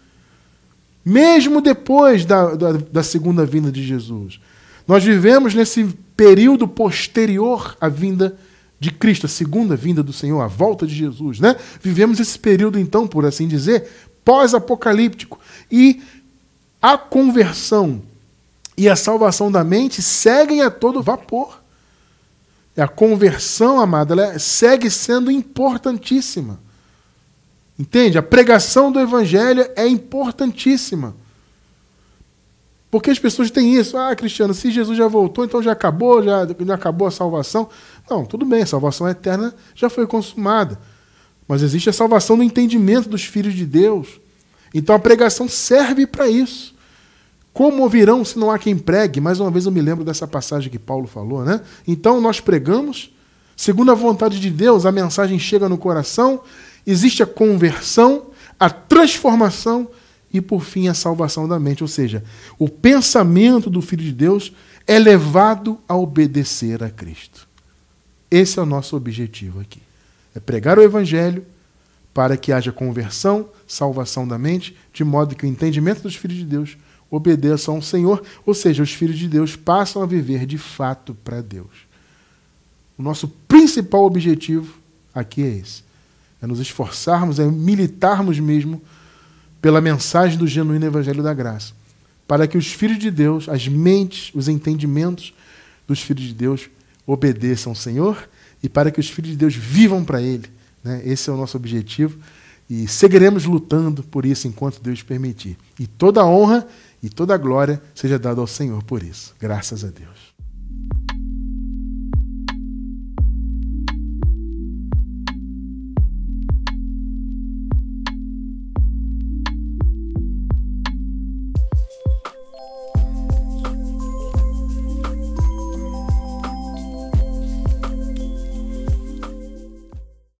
Mesmo depois da, da, da segunda vinda de Jesus. Nós vivemos nesse período posterior à vinda de Cristo, a segunda vinda do Senhor, a volta de Jesus, né? Vivemos esse período então, por assim dizer, pós-apocalíptico. E a conversão e a salvação da mente seguem a todo vapor. A conversão, amada, ela é- segue sendo importantíssima. Entende? A pregação do evangelho é importantíssima. Porque as pessoas têm isso. Ah, Cristiano, se Jesus já voltou, então já acabou, já, já acabou a salvação. Não, tudo bem, a salvação eterna já foi consumada. Mas existe a salvação do entendimento dos filhos de Deus. Então a pregação serve para isso. Como ouvirão se não há quem pregue? Mais uma vez eu me lembro dessa passagem que Paulo falou, né? Então nós pregamos, segundo a vontade de Deus, a mensagem chega no coração, existe a conversão, a transformação e por fim a salvação da mente, ou seja, o pensamento do filho de Deus é levado a obedecer a Cristo. Esse é o nosso objetivo aqui. É pregar o evangelho para que haja conversão, salvação da mente, de modo que o entendimento dos filhos de Deus obedeçam ao Senhor, ou seja, os filhos de Deus passam a viver de fato para Deus. O nosso principal objetivo aqui é esse: é nos esforçarmos, é militarmos mesmo pela mensagem do genuíno Evangelho da Graça, para que os filhos de Deus, as mentes, os entendimentos dos filhos de Deus obedeçam ao Senhor e para que os filhos de Deus vivam para Ele. Né? Esse é o nosso objetivo e seguiremos lutando por isso enquanto Deus permitir. E toda honra e toda a glória seja dada ao Senhor por isso. Graças a Deus.